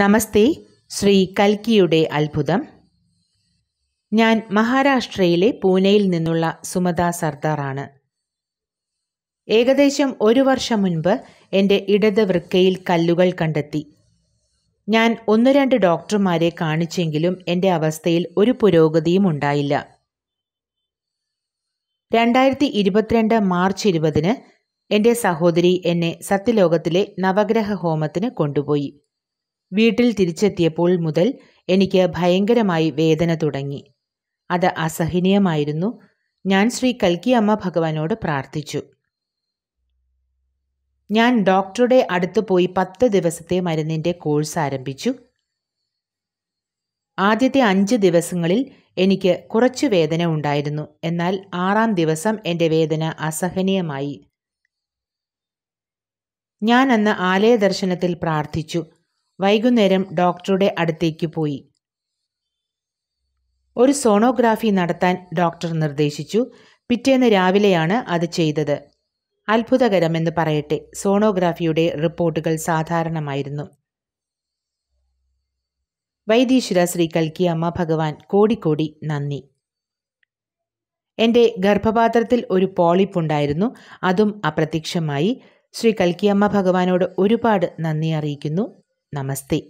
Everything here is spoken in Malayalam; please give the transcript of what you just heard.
നമസ്തേ ശ്രീ കൽക്കിയുടെ അത്ഭുതം ഞാൻ മഹാരാഷ്ട്രയിലെ പൂനെയിൽ നിന്നുള്ള സുമത സർദാറാണ് ഏകദേശം ഒരു വർഷം മുൻപ് എൻ്റെ ഇടത് വൃക്കയിൽ കല്ലുകൾ കണ്ടെത്തി ഞാൻ ഒന്ന് രണ്ട് ഡോക്ടർമാരെ കാണിച്ചെങ്കിലും എൻ്റെ അവസ്ഥയിൽ ഒരു പുരോഗതിയും ഉണ്ടായില്ല രണ്ടായിരത്തി ഇരുപത്തിരണ്ട് മാർച്ച് ഇരുപതിന് എൻ്റെ സഹോദരി എന്നെ സത്യലോകത്തിലെ നവഗ്രഹ ഹോമത്തിന് കൊണ്ടുപോയി വീട്ടിൽ തിരിച്ചെത്തിയപ്പോൾ മുതൽ എനിക്ക് ഭയങ്കരമായി വേദന തുടങ്ങി അത് അസഹനീയമായിരുന്നു ഞാൻ ശ്രീ കൽക്കി അമ്മ ഭഗവാനോട് പ്രാർത്ഥിച്ചു ഞാൻ ഡോക്ടറുടെ അടുത്ത് പോയി പത്ത് ദിവസത്തെ മരുന്നിൻ്റെ കോഴ്സ് ആരംഭിച്ചു ആദ്യത്തെ അഞ്ച് ദിവസങ്ങളിൽ എനിക്ക് കുറച്ചു വേദന ഉണ്ടായിരുന്നു എന്നാൽ ആറാം ദിവസം എൻ്റെ വേദന അസഹനീയമായി ഞാൻ അന്ന് ആലയ ദർശനത്തിൽ പ്രാർത്ഥിച്ചു വൈകുന്നേരം ഡോക്ടറുടെ അടുത്തേക്ക് പോയി ഒരു സോണോഗ്രാഫി നടത്താൻ ഡോക്ടർ നിർദ്ദേശിച്ചു പിറ്റേന്ന് രാവിലെയാണ് അത് ചെയ്തത് അത്ഭുതകരമെന്ന് പറയട്ടെ സോണോഗ്രാഫിയുടെ റിപ്പോർട്ടുകൾ സാധാരണമായിരുന്നു വൈദീശ്വര ശ്രീ കൽക്കി അമ്മ ഭഗവാൻ കോടിക്കോടി നന്ദി എൻ്റെ ഗർഭപാത്രത്തിൽ ഒരു പോളിപ്പുണ്ടായിരുന്നു അതും അപ്രത്യക്ഷമായി ശ്രീ കൽക്കിയമ്മ ഭഗവാനോട് ഒരുപാട് നന്ദി അറിയിക്കുന്നു నమస్తే